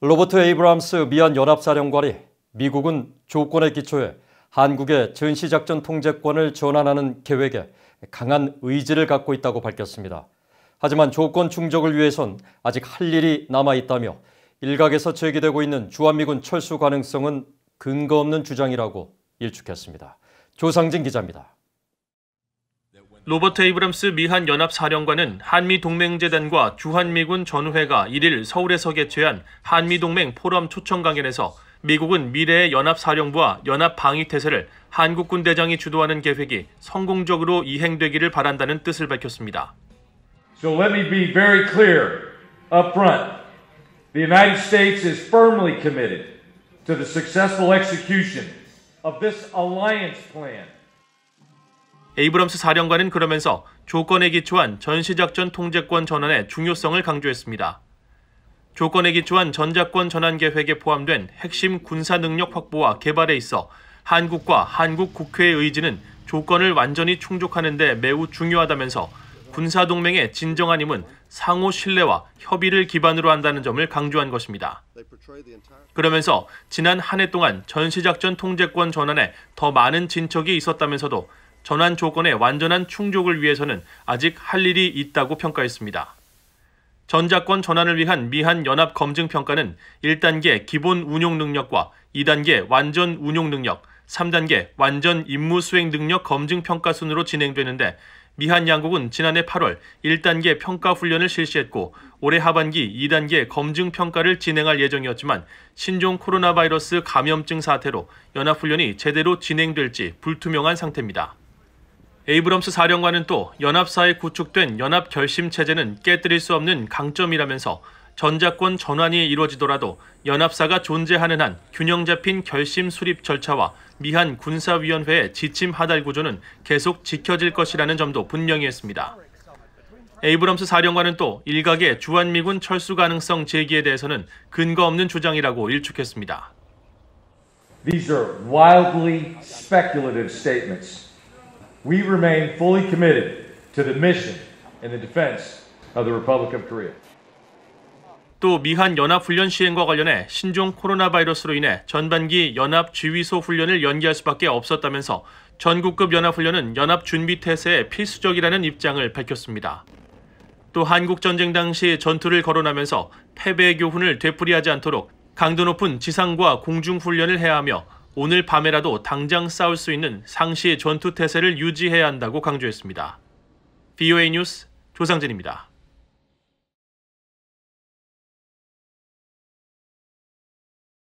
로버트 에이브람스 미얀 연합사령관이 미국은 조건의 기초에 한국의 전시작전 통제권을 전환하는 계획에 강한 의지를 갖고 있다고 밝혔습니다. 하지만 조건 충족을 위해선 아직 할 일이 남아있다며 일각에서 제기되고 있는 주한미군 철수 가능성은 근거 없는 주장이라고 일축했습니다. 조상진 기자입니다. 로버트 에이브람스 미한 연합사령관은 한미동맹재단과 주한미군 전회가 1일 서울에서 개최한 한미동맹 포럼 초청 강연에서 미국은 미래의 연합사령부와 연합방위태세를 한국군 대장이 주도하는 계획이 성공적으로 이행되기를 바란다는 뜻을 밝혔습니다. So let me be very clear up front. The United States is firmly committed to the successful execution of this alliance plan. 에이브럼스 사령관은 그러면서 조건에 기초한 전시작전 통제권 전환의 중요성을 강조했습니다. 조건에 기초한 전작권 전환 계획에 포함된 핵심 군사 능력 확보와 개발에 있어 한국과 한국 국회의 의지는 조건을 완전히 충족하는 데 매우 중요하다면서 군사 동맹의 진정한 힘은 상호 신뢰와 협의를 기반으로 한다는 점을 강조한 것입니다. 그러면서 지난 한 해 동안 전시작전 통제권 전환에 더 많은 진척이 있었다면서도 전환 조건의 완전한 충족을 위해서는 아직 할 일이 있다고 평가했습니다. 전자권 전환을 위한 미한 연합 검증 평가는 1단계 기본 운용 능력과 2단계 완전 운용 능력, 3단계 완전 임무 수행 능력 검증 평가 순으로 진행되는데 미한 양국은 지난해 8월 1단계 평가 훈련을 실시했고 올해 하반기 2단계 검증 평가를 진행할 예정이었지만 신종 코로나 바이러스 감염증 사태로 연합 훈련이 제대로 진행될지 불투명한 상태입니다. 에이브럼스 사령관은 또 연합사에 구축된 연합결심체제는 깨뜨릴 수 없는 강점이라면서 전자권 전환이 이루어지더라도 연합사가 존재하는 한 균형 잡힌 결심 수립 절차와 미한 군사위원회의 지침 하달 구조는 계속 지켜질 것이라는 점도 분명히 했습니다. 에이브럼스 사령관은 또 일각의 주한미군 철수 가능성 제기에 대해서는 근거 없는 주장이라고 일축했습니다. These are wildly speculative statements. we remain fully committed to the mission and the defense of the Republic of Korea. 또 미한 연합 훈련 시행과 관련해 신종 코로나 바이러스로 인해 전반기 연합 지휘소 훈련을 연기할 수밖에 없었다면서 전국급 연합 훈련은 연합 준비 태세에 필수적이라는 입장을 밝혔습니다. 또 한국 전쟁 당시 전투를 거론하면서 패배의 교훈을 되풀이하지 않도록 강도 높은 지상과 공중 훈련을 해야 하며 오늘 밤에라도 당장 싸울 수 있는 상시 의 전투태세를 유지해야 한다고 강조했습니다. BOA 뉴스 조상진입니다.